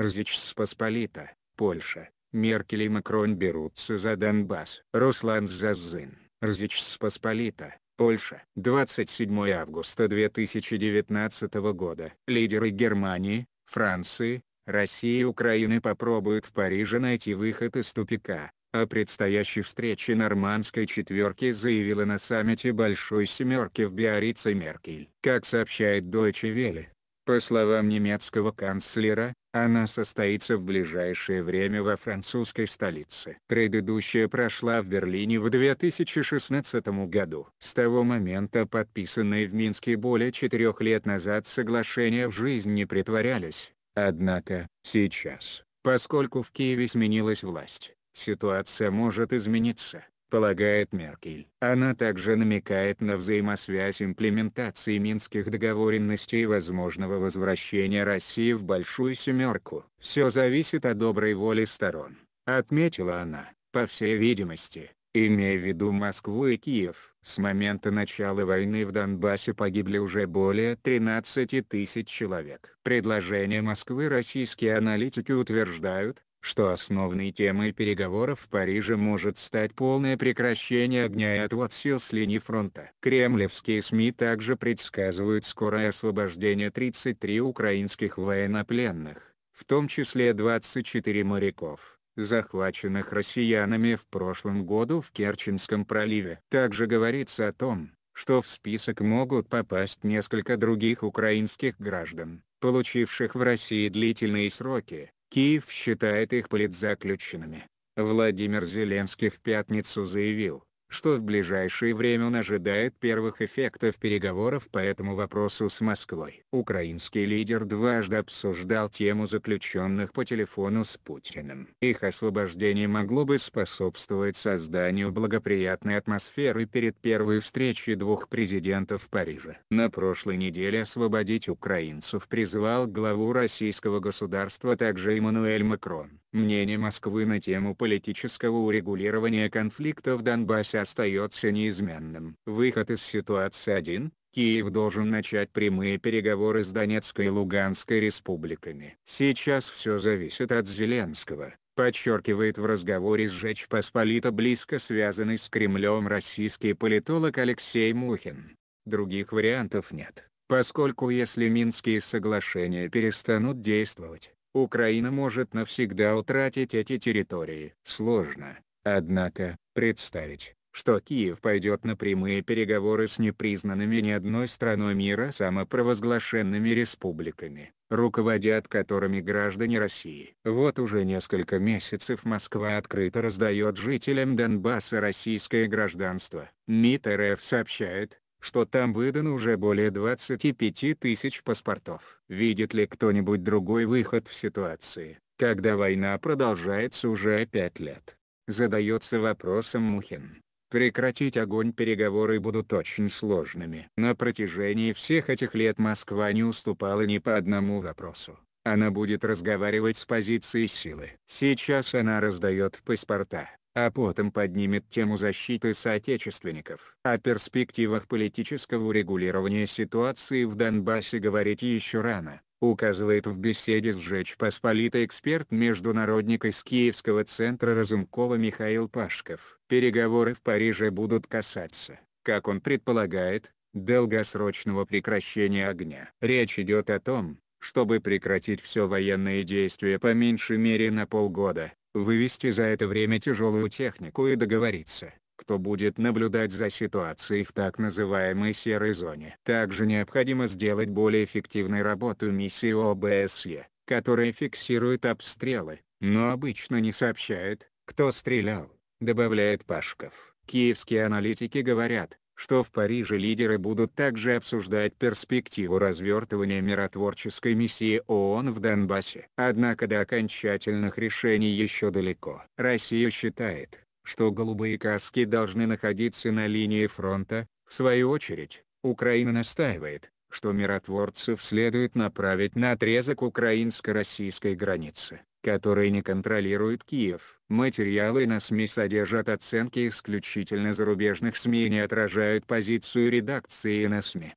Разъечспосполита, Польша, Меркель и Макрон берутся за Донбасс. Руслан Заззин, Разъечспосполита, Польша. 27 августа 2019 года. Лидеры Германии, Франции, России и Украины попробуют в Париже найти выход из тупика. О предстоящей встрече нормандской четверки заявила на саммите Большой Семерки в Биорице Меркель. Как сообщает Deutsche Welle, по словам немецкого канцлера, она состоится в ближайшее время во французской столице. Предыдущая прошла в Берлине в 2016 году. С того момента подписанные в Минске более четырех лет назад соглашения в жизнь не притворялись. Однако, сейчас, поскольку в Киеве сменилась власть, ситуация может измениться полагает Меркель. Она также намекает на взаимосвязь имплементации минских договоренностей и возможного возвращения России в Большую Семерку. «Все зависит от доброй воли сторон», — отметила она, по всей видимости, имея в виду Москву и Киев. С момента начала войны в Донбассе погибли уже более 13 тысяч человек. Предложение Москвы российские аналитики утверждают, что основной темой переговоров в Париже может стать полное прекращение огня и отвод сил с линии фронта. Кремлевские СМИ также предсказывают скорое освобождение 33 украинских военнопленных, в том числе 24 моряков захваченных россиянами в прошлом году в Керченском проливе. Также говорится о том, что в список могут попасть несколько других украинских граждан, получивших в России длительные сроки, Киев считает их политзаключенными. Владимир Зеленский в пятницу заявил, что в ближайшее время он ожидает первых эффектов переговоров по этому вопросу с Москвой. Украинский лидер дважды обсуждал тему заключенных по телефону с Путиным. Их освобождение могло бы способствовать созданию благоприятной атмосферы перед первой встречей двух президентов в Париже. На прошлой неделе освободить украинцев призвал главу российского государства также Эммануэль Макрон мнение Москвы на тему политического урегулирования конфликта в Донбассе остается неизменным. Выход из ситуации один – Киев должен начать прямые переговоры с Донецкой и Луганской республиками. Сейчас все зависит от Зеленского, подчеркивает в разговоре с «Жечь Посполита» близко связанный с Кремлем российский политолог Алексей Мухин. Других вариантов нет, поскольку если Минские соглашения перестанут действовать, Украина может навсегда утратить эти территории. Сложно, однако, представить, что Киев пойдет на прямые переговоры с непризнанными ни одной страной мира а самопровозглашенными республиками, руководят которыми граждане России. Вот уже несколько месяцев Москва открыто раздает жителям Донбасса российское гражданство. МИД РФ сообщает, что там выдано уже более 25 тысяч паспортов. Видит ли кто-нибудь другой выход в ситуации, когда война продолжается уже пять лет? Задается вопросом Мухин. Прекратить огонь переговоры будут очень сложными. На протяжении всех этих лет Москва не уступала ни по одному вопросу. Она будет разговаривать с позицией силы. Сейчас она раздает паспорта а потом поднимет тему защиты соотечественников. О перспективах политического урегулирования ситуации в Донбассе говорить еще рано, указывает в беседе с «Сжечь Посполитой» эксперт-международник из Киевского центра Разумкова Михаил Пашков. Переговоры в Париже будут касаться, как он предполагает, долгосрочного прекращения огня. Речь идет о том, чтобы прекратить все военные действия по меньшей мере на полгода, вывести за это время тяжелую технику и договориться, кто будет наблюдать за ситуацией в так называемой серой зоне. Также необходимо сделать более эффективной работу миссии ОБСЕ, которая фиксирует обстрелы, но обычно не сообщает, кто стрелял, добавляет Пашков. Киевские аналитики говорят, что в Париже лидеры будут также обсуждать перспективу развертывания миротворческой миссии ООН в Донбассе. Однако до окончательных решений еще далеко. Россия считает, что голубые каски должны находиться на линии фронта, в свою очередь, Украина настаивает, что миротворцев следует направить на отрезок украинско-российской границы которые не контролирует Киев. Материалы на СМИ содержат оценки исключительно зарубежных СМИ и не отражают позицию редакции на СМИ.